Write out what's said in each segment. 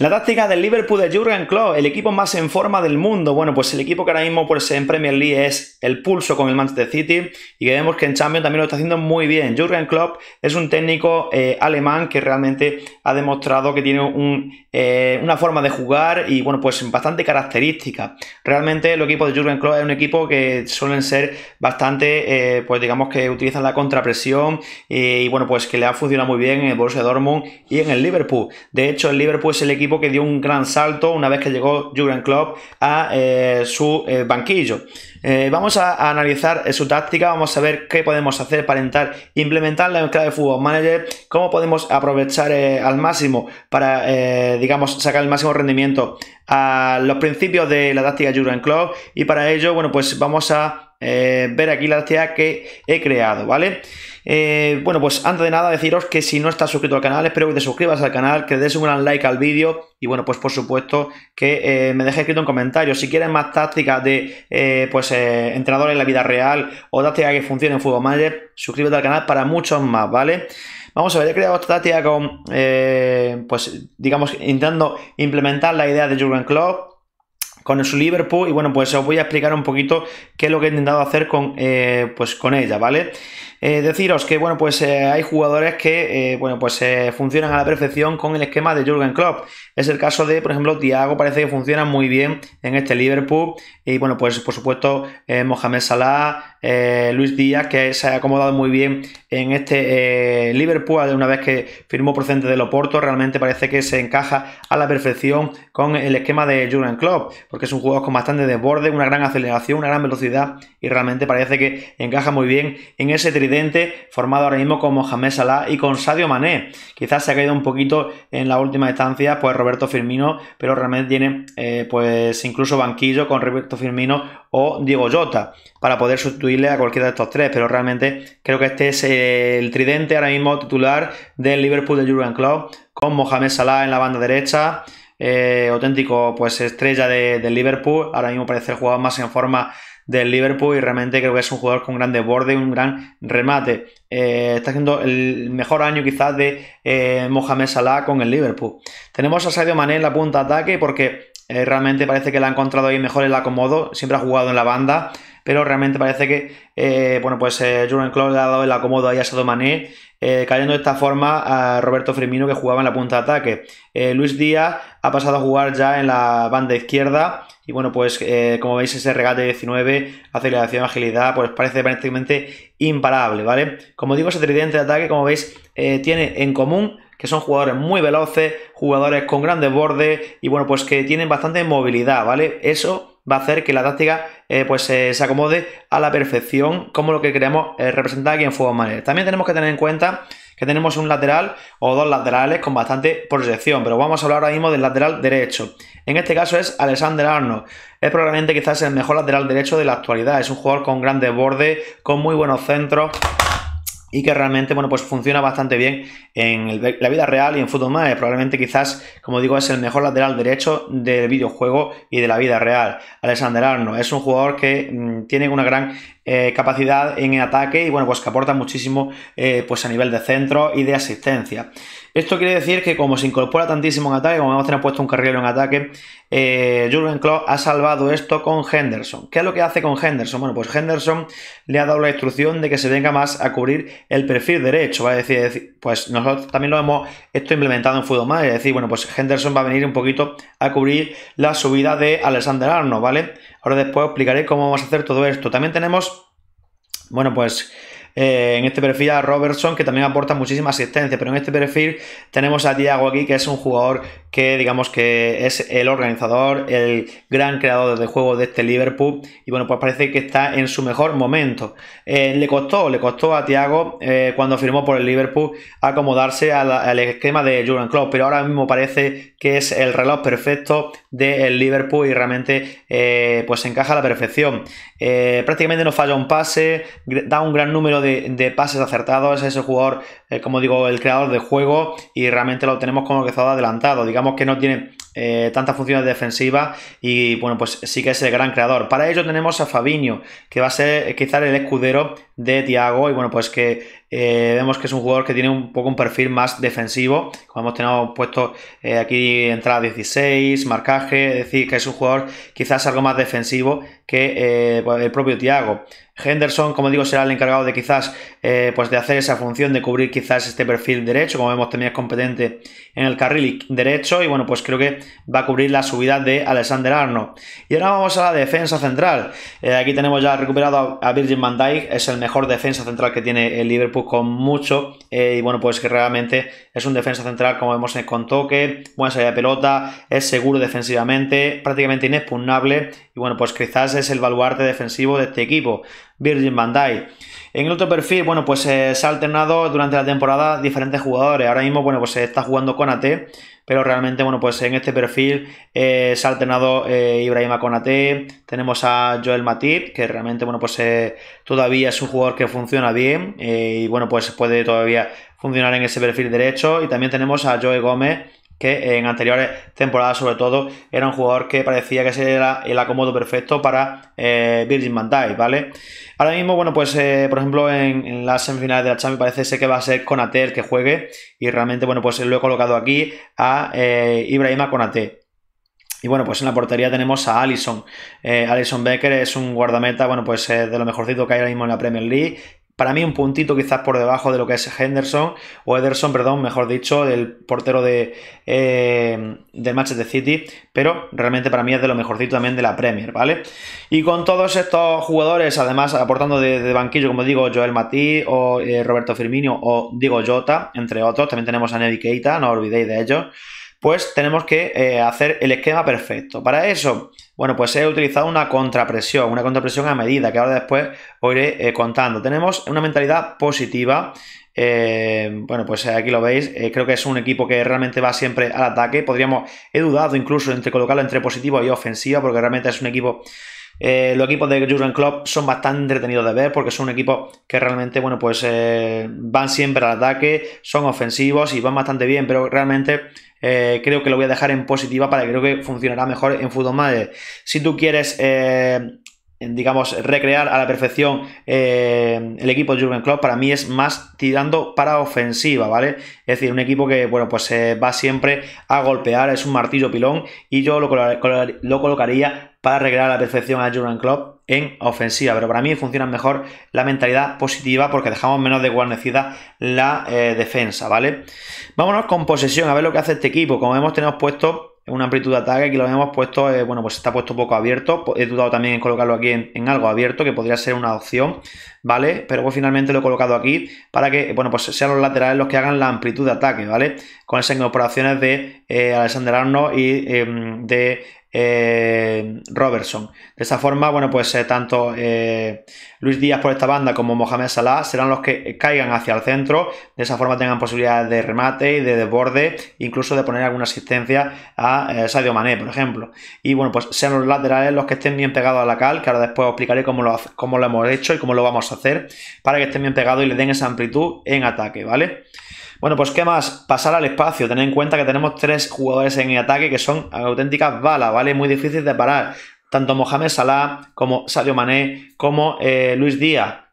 La táctica del Liverpool de Jurgen Klopp, el equipo más en forma del mundo. Bueno, pues el equipo que ahora mismo pues, en Premier League es el pulso con el Manchester City y que vemos que en Champions también lo está haciendo muy bien. Jurgen Klopp es un técnico eh, alemán que realmente ha demostrado que tiene eh, una forma de jugar y, bueno, pues bastante característica. Realmente el equipo de Jurgen Klopp es un equipo que suelen ser bastante, eh, pues digamos que utilizan la contrapresión y, bueno, pues que le ha funcionado muy bien en el Borussia Dortmund y en el Liverpool. De hecho, el Liverpool es el equipo que dio un gran salto una vez que llegó Jurgen Klopp a eh, su eh, banquillo. Eh, vamos a, analizar su táctica, vamos a ver qué podemos hacer para intentar implementar la mezcla de Fútbol Manager, cómo podemos aprovechar al máximo para, digamos, sacar el máximo rendimiento a los principios de la táctica Jurgen Klopp y para ello, bueno, pues vamos a eh, ver aquí la actividad que he creado, ¿vale? Eh, bueno, pues antes de nada deciros que si no estás suscrito al canal, espero que te suscribas al canal, que des un gran like al vídeo y bueno, pues por supuesto que eh, me dejes escrito en comentario Si quieres más tácticas de pues entrenadores en la vida real o tácticas que funcionen en Fútbol Manager, suscríbete al canal para muchos más, ¿vale? Vamos a ver, he creado esta táctica con, pues digamos, intentando implementar la idea de Jurgen Klopp con su Liverpool y bueno, pues os voy a explicar un poquito qué es lo que he intentado hacer con, eh, pues con ella, ¿vale? Eh, deciros que bueno, pues eh, hay jugadores que bueno, pues funcionan a la perfección con el esquema de Jürgen Klopp. Es el caso de, por ejemplo, Thiago parece que funciona muy bien en este Liverpool y bueno, pues por supuesto Mohamed Salah, eh, Luis Díaz, que se ha acomodado muy bien en este Liverpool eh, Liverpool, una vez que firmó procedente de Loporto realmente parece que se encaja a la perfección con el esquema de Jurgen Klopp, porque es un jugador con bastante desborde, una gran aceleración, una gran velocidad, y realmente parece que encaja muy bien en ese tridente formado ahora mismo con Mohamed Salah y con Sadio Mané. Quizás se ha caído un poquito en la última estancia pues Roberto Firmino, pero realmente tiene, eh, pues incluso banquillo con Roberto Firmino o Diego Jota para poder sustituirle a cualquiera de estos tres, pero realmente creo que este es eh, el tridente ahora mismo titular del Liverpool de Jurgen Klopp con Mohamed Salah en la banda derecha, eh, auténtico pues estrella del Liverpool, ahora mismo parece el jugador más en forma del Liverpool y realmente creo que es un jugador con gran desborde y un gran remate. Eh, está haciendo el mejor año quizás de Mohamed Salah con el Liverpool. Tenemos a Sadio Mané en la punta de ataque porque eh, realmente parece que la ha encontrado ahí mejor el acomodo. Siempre ha jugado en la banda, pero realmente parece que, eh, bueno, pues eh, Jurgen Klopp le ha dado el acomodo ahí a Sadomané. Mané, cayendo de esta forma a Roberto Firmino que jugaba en la punta de ataque. Luis Díaz ha pasado a jugar ya en la banda izquierda. Y bueno, pues como veis, ese regate 19, aceleración, agilidad, pues parece prácticamente imparable, ¿vale? Como digo, ese tridente de ataque, como veis, tiene en común que son jugadores muy veloces, jugadores con grandes bordes y bueno, pues que tienen bastante movilidad, ¿vale? Eso va a hacer que la táctica eh, pues eh, se acomode a la perfección como lo que queremos eh, representar aquí en Fútbol Manager. También tenemos que tener en cuenta que tenemos un lateral o dos laterales con bastante proyección, pero vamos a hablar ahora mismo del lateral derecho. En este caso es Alexander Arnold. Es probablemente quizás el mejor lateral derecho de la actualidad. Es un jugador con grandes bordes, con muy buenos centros, y que realmente, bueno, pues funciona bastante bien en la vida real y en Fútbol más Probablemente quizás, como digo, es el mejor lateral derecho del videojuego y de la vida real. Alexander Arno es un jugador que mm, tiene una gran eh, capacidad en ataque y bueno, pues que aporta muchísimo eh, pues a nivel de centro y de asistencia. Esto quiere decir que como se incorpora tantísimo en ataque, como hemos a puesto un carrilero en ataque, eh, Jurgen Klopp ha salvado esto con Henderson. ¿Qué es lo que hace con Henderson? Bueno, pues Henderson le ha dado la instrucción de que se venga más a cubrir el perfil derecho, ¿vale? es decir, pues nosotros también lo hemos esto implementado en Fútbol Más, es decir, bueno, pues Henderson va a venir un poquito a cubrir la subida de Alexander Arnold, ¿vale? Ahora después explicaré cómo vamos a hacer todo esto. También tenemos bueno, pues eh, en este perfil a Robertson, que también aporta muchísima asistencia, pero en este perfil tenemos a Thiago aquí, que es un jugador que digamos que es el organizador, el gran creador de juego de este Liverpool, y bueno, pues parece que está en su mejor momento. Eh, le costó, le costó a Thiago eh, cuando firmó por el Liverpool acomodarse al esquema de Jurgen Klopp, pero ahora mismo parece que es el reloj perfecto del Liverpool y realmente pues encaja a la perfección. prácticamente no falla un pase, da un gran número de de, pases acertados, es ese jugador, eh, como digo, el creador de juego y realmente lo tenemos como que quizás adelantado. Digamos que no tiene eh, tantas funciones defensivas y bueno, pues sí que es el gran creador. Para ello tenemos a Fabinho, que va a ser eh, quizá el escudero de Thiago y bueno, pues que eh, vemos que es un jugador que tiene un poco un perfil más defensivo. Como hemos tenido puesto eh, aquí entrada 16, marcaje, es decir, que es un jugador quizás algo más defensivo que eh, pues, el propio Thiago. Henderson, como digo, será el encargado de quizás pues de hacer esa función, de cubrir quizás este perfil derecho, como vemos también es competente en el carril derecho y bueno, pues creo que va a cubrir la subida de Alexander Arno. Y ahora vamos a la defensa central. aquí tenemos ya recuperado a Virgin van Dijk, es el mejor defensa central que tiene el Liverpool con mucho. Eh, y bueno, pues que realmente es un defensa central, como vemos, con toque, buena salida de pelota, es seguro defensivamente, prácticamente inexpugnable. Y bueno, pues quizás es el baluarte defensivo de este equipo, Virgin Bandai, En el otro perfil, bueno, pues eh, se ha alternado durante la temporada diferentes jugadores. Ahora mismo, bueno, pues se eh, está jugando con AT pero realmente, bueno, pues en este perfil eh, se ha alternado eh, Ibrahima tenemos a Joel Matip, que realmente, bueno, pues eh, todavía es un jugador que funciona bien y, bueno, pues puede todavía funcionar en ese perfil derecho y también tenemos a Joe Gómez, que en anteriores temporadas sobre todo era un jugador que parecía que era el acomodo perfecto para eh, Virgin Van ¿vale? Ahora mismo, bueno, pues eh, por ejemplo en, la las semifinales de la Champions parece ser que va a ser Konaté el que juegue y realmente, bueno, pues lo he colocado aquí a Ibrahim eh, Ibrahima Konaté. Y bueno, pues en la portería tenemos a Alison. Eh, Alison Becker es un guardameta, bueno, pues de lo mejorcito que hay ahora mismo en la Premier League, para mí un puntito quizás por debajo de lo que es Henderson, o Ederson, perdón, mejor dicho, el portero de, eh, de Manchester City, pero realmente para mí es de lo mejorcito también de la Premier, ¿vale? Y con todos estos jugadores, además aportando de, banquillo, como digo, Joel Matí, o eh, Roberto Firmino, o Diego Jota, entre otros, también tenemos a Nevi Keita, no olvidéis de ellos pues tenemos que eh, hacer el esquema perfecto. Para eso, bueno, pues he utilizado una contrapresión, una contrapresión a medida, que ahora después os iré eh, contando. Tenemos una mentalidad positiva. Eh, bueno, pues aquí lo veis, creo que es un equipo que realmente va siempre al ataque. Podríamos, he dudado incluso entre colocarlo entre positivo y ofensiva, porque realmente es un equipo los equipos de Jurgen Klopp son bastante entretenidos de ver porque son un equipo que realmente, bueno, pues van siempre al ataque, son ofensivos y van bastante bien, pero realmente eh, creo que lo voy a dejar en positiva para que creo que funcionará mejor en Fútbol Manager. Si tú quieres, eh, digamos, recrear a la perfección eh, el equipo de Jurgen Klopp, para mí es más tirando para ofensiva, ¿vale? Es decir, un equipo que, bueno, pues va siempre a golpear, es un martillo pilón y yo lo, lo colocaría para recrear a la perfección a Jurgen Klopp en ofensiva. Pero para mí funciona mejor la mentalidad positiva porque dejamos menos desguarnecida la eh, defensa, ¿vale? Vámonos con posesión, a ver lo que hace este equipo. Como vemos, tenemos puesto una amplitud de ataque, aquí lo hemos puesto, eh, bueno, pues está puesto poco abierto. Pues, he dudado también en colocarlo aquí en, algo abierto, que podría ser una opción, ¿vale? Pero pues finalmente lo he colocado aquí para que, bueno, pues sean los laterales los que hagan la amplitud de ataque, ¿vale? Con esas incorporaciones de eh, Alexander Arno y em, de eh, Robertson. De esa forma, bueno, pues eh, tanto eh, Luis Díaz por esta banda como Mohamed Salah serán los que caigan hacia el centro. De esa forma tengan posibilidades de remate y de desborde, incluso de poner alguna asistencia a Sadio Mané, por ejemplo. Y bueno, pues sean los laterales los que estén bien pegados a la cal, que ahora después os explicaré cómo lo, cómo lo hemos hecho y cómo lo vamos a hacer, para que estén bien pegados y le den esa amplitud en ataque, ¿vale? Bueno, pues qué más, pasar al espacio. Tened en cuenta que tenemos tres jugadores en el ataque que son auténticas balas, ¿vale? Muy difíciles de parar. Tanto Mohamed Salah como Sadio Mané como eh, Luis Díaz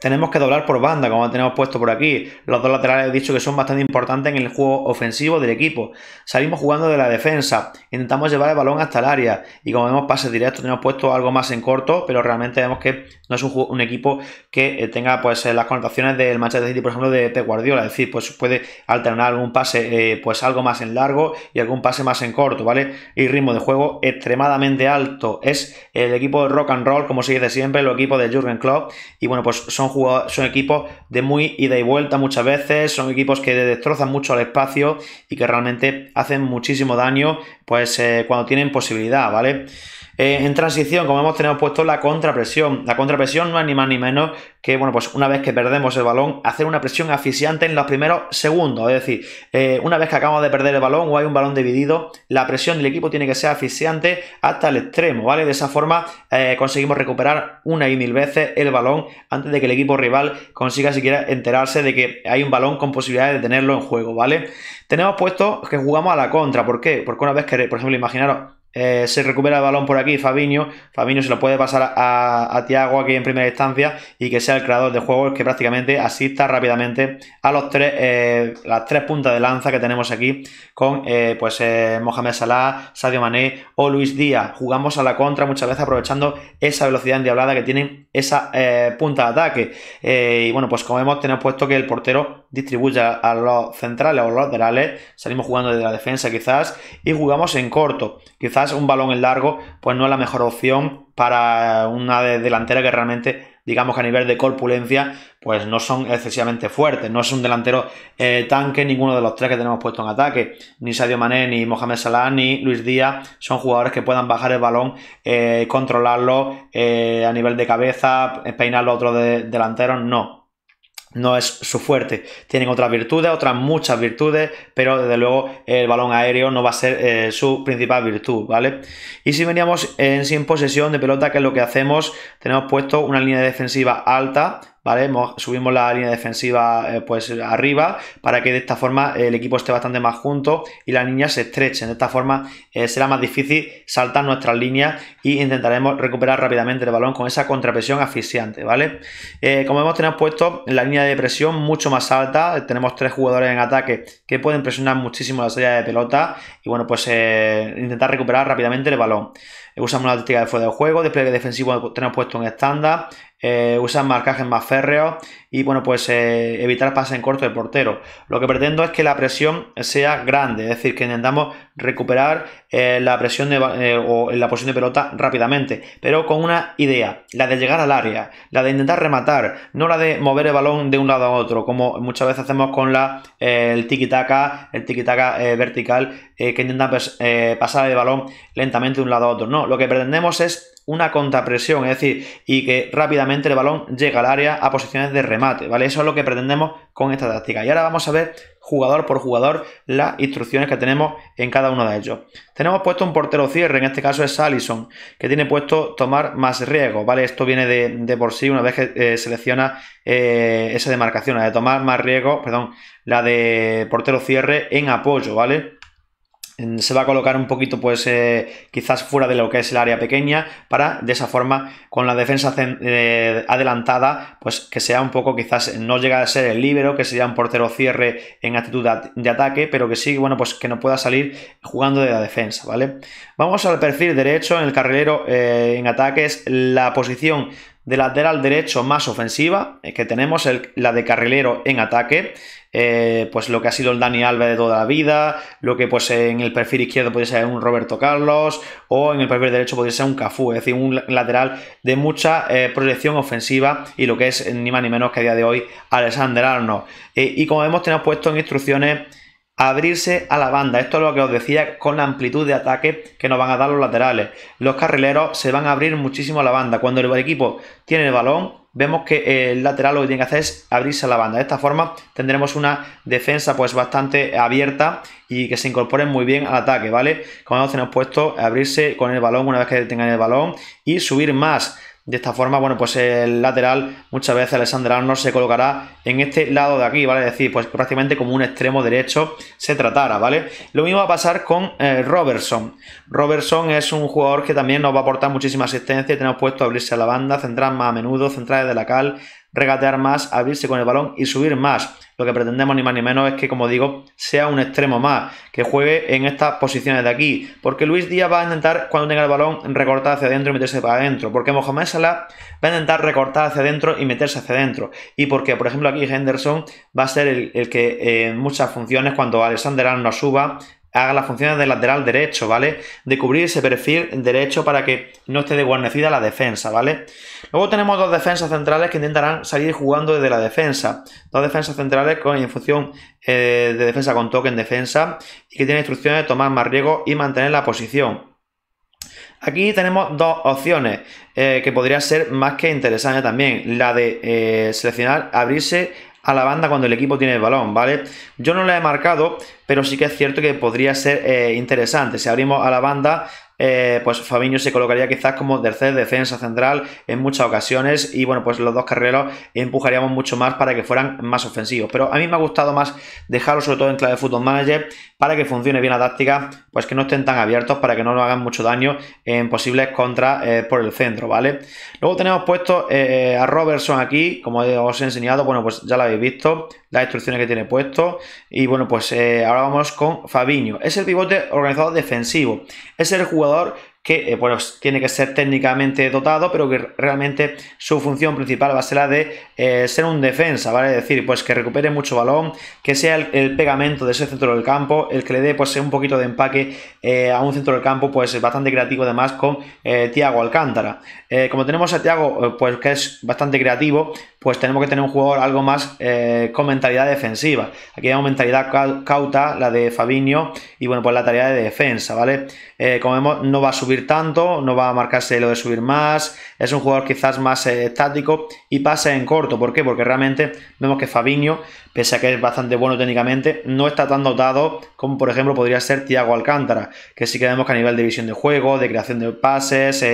tenemos que doblar por banda, como tenemos puesto por aquí. Los dos laterales he dicho que son bastante importantes en el juego ofensivo del equipo. Salimos jugando de la defensa, intentamos llevar el balón hasta el área y como vemos pases directos tenemos puesto algo más en corto, pero realmente vemos que no es un, equipo que eh, tenga pues eh, las connotaciones del Manchester City, por ejemplo, de Pep Guardiola, es decir, pues puede alternar algún pase eh, pues algo más en largo y algún pase más en corto, ¿vale? Y ritmo de juego extremadamente alto. Es el equipo de rock and roll, como se dice siempre, el equipo de Jürgen Klopp y bueno, pues son son, equipos de muy ida y vuelta muchas veces, son equipos que destrozan mucho al espacio y que realmente hacen muchísimo daño pues eh, cuando tienen posibilidad, ¿vale? Eh, en transición, como hemos tenido puesto la contrapresión. La contrapresión no es ni más ni menos que, bueno, pues una vez que perdemos el balón, hacer una presión asfixiante en los primeros segundos. Es decir, eh, una vez que acabamos de perder el balón o hay un balón dividido, la presión del equipo tiene que ser asfixiante hasta el extremo, ¿vale? De esa forma eh, conseguimos recuperar una y mil veces el balón antes de que el equipo rival consiga siquiera enterarse de que hay un balón con posibilidades de tenerlo en juego, ¿vale? Tenemos puesto que jugamos a la contra. ¿Por qué? Porque una vez que, por ejemplo, imaginaros eh, se recupera el balón por aquí, Fabinho. Fabinho se lo puede pasar a, Tiago aquí en primera instancia y que sea el creador de juego que prácticamente asista rápidamente a los tres, eh, las tres puntas de lanza que tenemos aquí con eh, pues, Mohamed Salah, Sadio Mané o Luis Díaz. Jugamos a la contra muchas veces aprovechando esa velocidad endiablada que tienen esa punta de ataque. y bueno, pues como hemos tenemos puesto que el portero distribuya a los centrales o los laterales, salimos jugando desde la defensa quizás y jugamos en corto. Quizás un balón en largo pues no es la mejor opción para una delantera que realmente digamos que a nivel de corpulencia, pues no son excesivamente fuertes. No es un delantero eh, tanque, ninguno de los tres que tenemos puesto en ataque. Ni Sadio Mané, ni Mohamed Salah, ni Luis Díaz son jugadores que puedan bajar el balón, eh, controlarlo eh, a nivel de cabeza, peinarlo a otros delantero, No, no es su fuerte. Tienen otras virtudes, otras muchas virtudes, pero desde luego el balón aéreo no va a ser eh, su principal virtud, ¿vale? Y si veníamos en sin posesión de pelota, que es lo que hacemos, tenemos puesto una línea defensiva alta Subimos la línea defensiva eh, pues arriba para que de esta forma el equipo esté bastante más junto y las líneas se estrechen. De esta forma eh, será más difícil saltar nuestras líneas y intentaremos recuperar rápidamente el balón con esa contrapresión asfixiante, ¿vale? Eh, como hemos tenido puesto la línea de presión mucho más alta, tenemos tres jugadores en ataque que pueden presionar muchísimo la salida de pelota y bueno, pues intentar recuperar rápidamente el balón. Usamos la táctica de fuera de juego, despliegue defensivo tenemos puesto en estándar, usar eh, usan marcajes más férreos y bueno, pues eh, evitar pases en corto del portero. Lo que pretendo es que la presión sea grande, es decir, que intentamos recuperar eh, la presión o la posición de pelota rápidamente, pero con una idea, la de llegar al área, la de intentar rematar, no la de mover el balón de un lado a otro, como muchas veces hacemos con la, el tiki-taka, el tiki vertical, que intenta pues, pasar el balón lentamente de un lado a otro. No, lo que pretendemos es una contrapresión, es decir, y que rápidamente el balón llega al área a posiciones de remate, ¿vale? Eso es lo que pretendemos con esta táctica. Y ahora vamos a ver jugador por jugador las instrucciones que tenemos en cada uno de ellos. Tenemos puesto un portero cierre, en este caso es Allison, que tiene puesto tomar más riesgo, ¿vale? Esto viene de, por sí una vez que eh, selecciona eh, esa demarcación, la de tomar más riesgo, perdón, la de portero cierre en apoyo, ¿vale? se va a colocar un poquito pues eh, quizás fuera de lo que es el área pequeña para de esa forma con la defensa eh, adelantada pues que sea un poco quizás no llega a ser el libero, que sería un portero cierre en actitud de ataque pero que sí bueno pues que no pueda salir jugando de la defensa vale vamos al perfil derecho en el carrilero eh, en ataques la posición de lateral derecho más ofensiva que tenemos la de carrilero en ataque eh, pues lo que ha sido el Dani Alves de toda la vida, lo que pues en el perfil izquierdo podría ser un Roberto Carlos o en el perfil derecho podría ser un Cafú, es decir, un lateral de mucha eh, proyección ofensiva y lo que es ni más ni menos que a día de hoy Alexander Arnold. Eh, y como hemos tenido puesto en instrucciones abrirse a la banda. Esto es lo que os decía con la amplitud de ataque que nos van a dar los laterales. Los carrileros se van a abrir muchísimo a la banda. Cuando el equipo tiene el balón, vemos que el lateral lo que tiene que hacer es abrirse a la banda. De esta forma tendremos una defensa pues bastante abierta y que se incorpore muy bien al ataque, ¿vale? Como hemos puesto abrirse con el balón una vez que tengan el balón y subir más. De esta forma, bueno, pues el lateral muchas veces Alexander Arnold se colocará en este lado de aquí, ¿vale? Es decir, pues prácticamente como un extremo derecho se tratara, ¿vale? Lo mismo va a pasar con eh, Robertson. Robertson es un jugador que también nos va a aportar muchísima asistencia y tenemos puesto a abrirse a la banda, centrar más a menudo, centrales de la cal, regatear más, abrirse con el balón y subir más. Lo que pretendemos ni más ni menos es que, como digo, sea un extremo más, que juegue en estas posiciones de aquí. Porque Luis Díaz va a intentar, cuando tenga el balón, recortar hacia adentro y meterse para adentro. Porque Mohamed Salah va a intentar recortar hacia adentro y meterse hacia adentro. Y porque, por ejemplo, aquí Henderson va a ser el, que eh, en muchas funciones, cuando Alexander Arnold suba, haga las funciones de lateral derecho, ¿vale? De cubrir ese perfil derecho para que no esté desguarnecida la defensa, ¿vale? Luego tenemos dos defensas centrales que intentarán salir jugando desde la defensa. Dos defensas centrales con en función eh, de defensa con toque en defensa y que tienen instrucciones de tomar más riesgo y mantener la posición. Aquí tenemos dos opciones eh, que podría ser más que interesante también. La de eh, seleccionar, abrirse a la banda cuando el equipo tiene el balón, ¿vale? Yo no la he marcado, pero sí que es cierto que podría ser eh, interesante. Si abrimos a la banda, eh, pues Fabinho se colocaría quizás como tercer defensa central en muchas ocasiones y bueno, pues los dos carreros empujaríamos mucho más para que fueran más ofensivos. Pero a mí me ha gustado más dejarlo sobre todo en clave de Football Manager para que funcione bien la táctica, pues que no estén tan abiertos para que no nos hagan mucho daño en posibles contras eh, por el centro, ¿vale? Luego tenemos puesto eh, a Robertson aquí, como os he enseñado, bueno, pues ya lo habéis visto, las instrucciones que tiene puesto y bueno, pues ahora vamos con Fabinho. Es el pivote organizado defensivo, es el jugador que eh, tiene que ser técnicamente dotado, pero que realmente su función principal va a ser la de eh, ser un defensa, ¿vale? Es decir, pues que recupere mucho balón, que sea el, pegamento de ese centro del campo, el que le dé pues un poquito de empaque eh, a un centro del campo pues bastante creativo además con Tiago Alcántara. como tenemos a Tiago pues que es bastante creativo, pues tenemos que tener un jugador algo más eh, con mentalidad defensiva. Aquí hay mentalidad cauta, la de Fabinho, y bueno, pues la tarea de defensa, ¿vale? Eh, como vemos, no va a subir tanto, no va a marcarse lo de subir más, es un jugador quizás más eh, estático y pasa en corto. ¿Por qué? Porque realmente vemos que Fabinho, pese a que es bastante bueno técnicamente, no está tan dotado como por ejemplo podría ser Thiago Alcántara, que sí que vemos que a nivel de visión de juego, de creación de pases,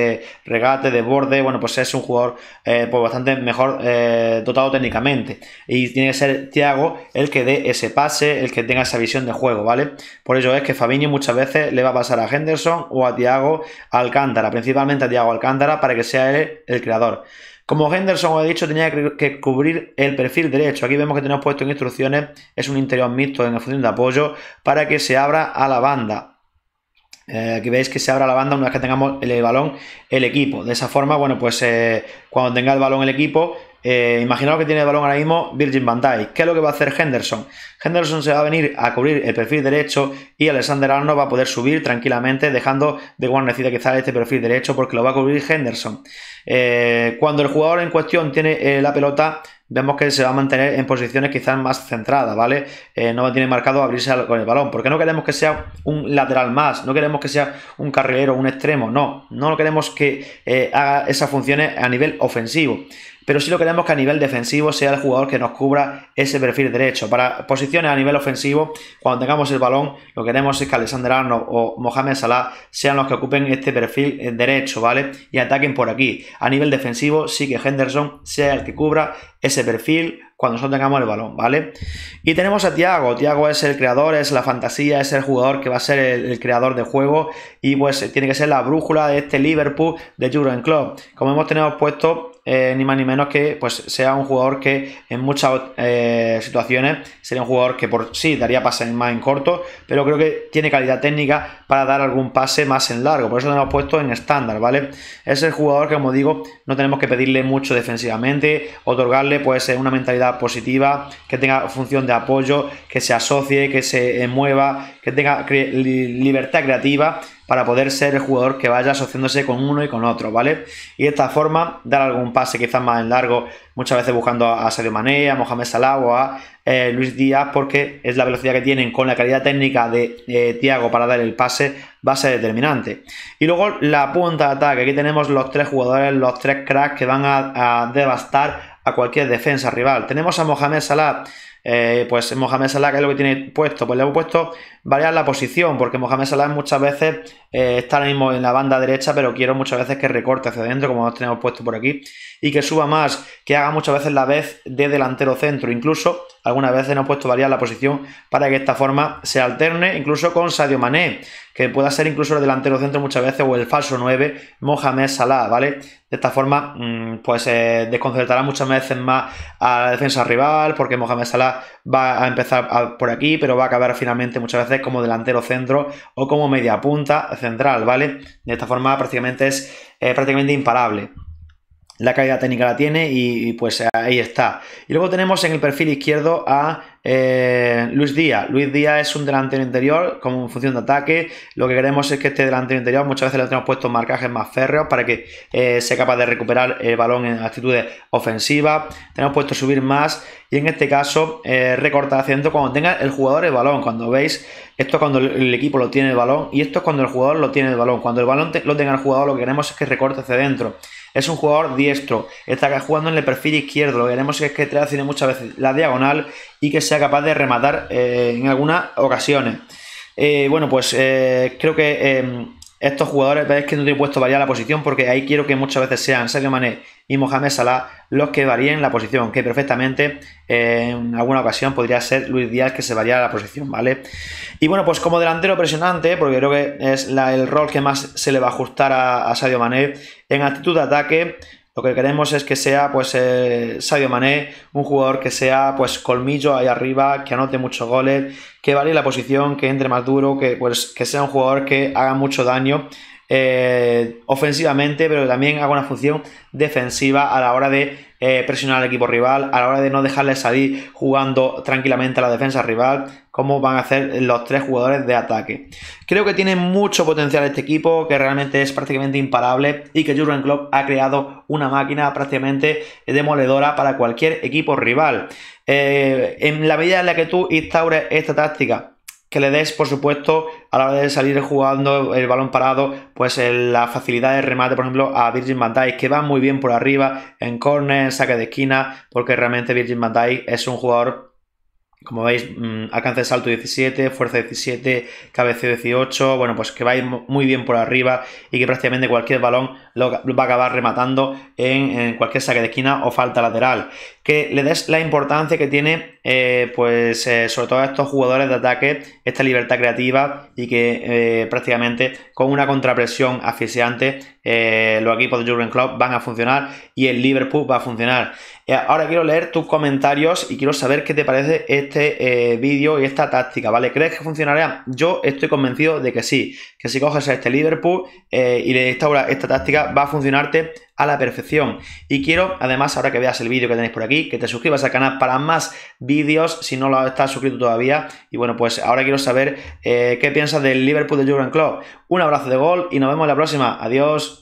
regate, de borde, bueno, pues es un jugador pues bastante mejor eh, dotado técnicamente. Y tiene que ser Thiago el que dé ese pase, el que tenga esa visión de juego, ¿vale? Por ello es que Fabinho muchas veces le va a pasar a Henderson o a Thiago Alcántara, principalmente a Thiago Alcántara, para que sea él el creador. Como Henderson os he dicho, tenía que cubrir el perfil derecho. Aquí vemos que tenemos puesto en instrucciones, es un interior mixto en la función de apoyo para que se abra a la banda. Eh, que veis que se abra la banda una vez que tengamos el, balón el equipo. De esa forma, bueno, pues eh, cuando tenga el balón el equipo, eh, imaginaos que tiene el balón ahora mismo Virgin Van Dijk. ¿Qué es lo que va a hacer Henderson? Henderson se va a venir a cubrir el perfil derecho y Alexander Arnold va a poder subir tranquilamente, dejando de Guarnecida quizás este perfil derecho porque lo va a cubrir Henderson. Eh, cuando el jugador en cuestión tiene eh, la pelota, vemos que se va a mantener en posiciones quizás más centradas, ¿vale? Eh, no tiene marcado abrirse con el balón, porque no queremos que sea un lateral más, no queremos que sea un carrilero, un extremo, no, no queremos que haga esas funciones a nivel ofensivo pero sí lo queremos que a nivel defensivo sea el jugador que nos cubra ese perfil derecho. Para posiciones a nivel ofensivo, cuando tengamos el balón, lo que queremos es que Alexander Arno o Mohamed Salah sean los que ocupen este perfil derecho, ¿vale? Y ataquen por aquí a nivel defensivo sí que Henderson sea el que cubra ese perfil cuando nosotros tengamos el balón, ¿vale? Y tenemos a Tiago, Tiago es el creador, es la fantasía, es el jugador que va a ser el, creador de juego y pues tiene que ser la brújula de este Liverpool de Jurgen Klopp. Como hemos tenido puesto eh, ni más ni menos que pues sea un jugador que en muchas eh, situaciones sería un jugador que por sí daría pases más en corto, pero creo que tiene calidad técnica para dar algún pase más en largo. Por eso lo hemos puesto en estándar, ¿vale? Es el jugador que, como digo, no tenemos que pedirle mucho defensivamente, otorgarle pues una mentalidad positiva, que tenga función de apoyo, que se asocie, que se eh, mueva, que tenga libertad creativa para poder ser el jugador que vaya asociándose con uno y con otro, ¿vale? Y de esta forma dar algún pase quizás más en largo, muchas veces buscando a Sadio Mané, a Mohamed Salah o a eh, Luis Díaz, porque es la velocidad que tienen con la calidad técnica de eh, Thiago Tiago para dar el pase, va a ser determinante. Y luego la punta de ataque, aquí tenemos los tres jugadores, los tres cracks que van a, a devastar a cualquier defensa rival. Tenemos a Mohamed Salah eh, pues Mohamed Salah, que es lo que tiene puesto? Pues le hemos puesto variar la posición, porque Mohamed Salah muchas veces eh, está mismo en la banda derecha, pero quiero muchas veces que recorte hacia adentro, como tenemos puesto por aquí, y que suba más, que haga muchas veces la vez de delantero centro, incluso algunas veces hemos puesto variar la posición para que esta forma se alterne, incluso con Sadio Mané, que pueda ser incluso el delantero centro muchas veces o el falso 9, Mohamed Salah, ¿vale? De esta forma, mm, pues eh, desconcertará muchas veces más a la defensa rival, porque Mohamed Salah va a empezar por aquí, pero va a acabar finalmente muchas veces como delantero centro o como media punta central, ¿vale? De esta forma prácticamente es eh, prácticamente imparable la calidad técnica la tiene y, pues ahí está. Y luego tenemos en el perfil izquierdo a eh, Luis Díaz. Luis Díaz es un delantero interior con función de ataque. Lo que queremos es que este delantero interior muchas veces le tenemos puesto marcajes más férreos para que eh, sea capaz de recuperar el balón en actitudes ofensivas. Tenemos puesto subir más y en este caso eh, hacia adentro... cuando tenga el jugador el balón. Cuando veis, esto es cuando el equipo lo tiene el balón y esto es cuando el jugador lo tiene el balón. Cuando el balón lo tenga el jugador lo que queremos es que recorte hacia dentro es un jugador diestro, está jugando en el perfil izquierdo. Lo que es que tiene muchas veces la diagonal y que sea capaz de rematar eh, en algunas ocasiones. Eh, bueno, pues eh, creo que estos jugadores, veis que no te he puesto variar la posición porque ahí quiero que muchas veces sean Sergio Mané y Mohamed Salah los que varíen la posición, que perfectamente eh, en alguna ocasión podría ser Luis Díaz que se variara la posición, ¿vale? Y bueno, pues como delantero presionante, porque creo que es el rol que más se le va a ajustar a, a Sadio Mané, en actitud de ataque, lo que queremos es que sea, pues, eh, Mané, un jugador que sea, pues, colmillo ahí arriba, que anote muchos goles, que vale la posición, que entre más duro, que, pues, que sea un jugador que haga mucho daño eh, ofensivamente, pero también haga una función defensiva a la hora de eh, presionar al equipo rival, a la hora de no dejarle salir jugando tranquilamente a la defensa rival, como van a hacer los tres jugadores de ataque. Creo que tiene mucho potencial este equipo, que realmente es prácticamente imparable y que Jurgen Klopp ha creado una máquina prácticamente demoledora para cualquier equipo rival. Eh, en la medida en la que tú instaures esta táctica que le des, por supuesto, a la hora de salir jugando el balón parado, pues la facilidad de remate, por ejemplo, a Virgin Van Dijk, que va muy bien por arriba, en córner, en saque de esquina, porque realmente Virgin Van Dijk es un jugador como veis, mm, alcance de salto 17, fuerza 17, cabeceo 18, bueno, pues que va a ir muy bien por arriba y que prácticamente cualquier balón lo va a acabar rematando en, cualquier saque de esquina o falta lateral. Que le des la importancia que tiene, eh, pues, eh, sobre todo a estos jugadores de ataque, esta libertad creativa y que eh, prácticamente con una contrapresión asfixiante eh, los equipos de Jurgen Klopp van a funcionar y el Liverpool va a funcionar. Eh, ahora quiero leer tus comentarios y quiero saber qué te parece este eh, vídeo y esta táctica, ¿vale? ¿Crees que funcionará? Yo estoy convencido de que sí, que si coges a este Liverpool y le instauras esta táctica va a funcionarte a la perfección. Y quiero, además, ahora que veas el vídeo que tenéis por aquí, que te suscribas al canal para más vídeos si no lo estás suscrito todavía. Y bueno, pues ahora quiero saber eh, qué piensas del Liverpool de Jurgen Klopp. Un abrazo de gol y nos vemos la próxima. Adiós.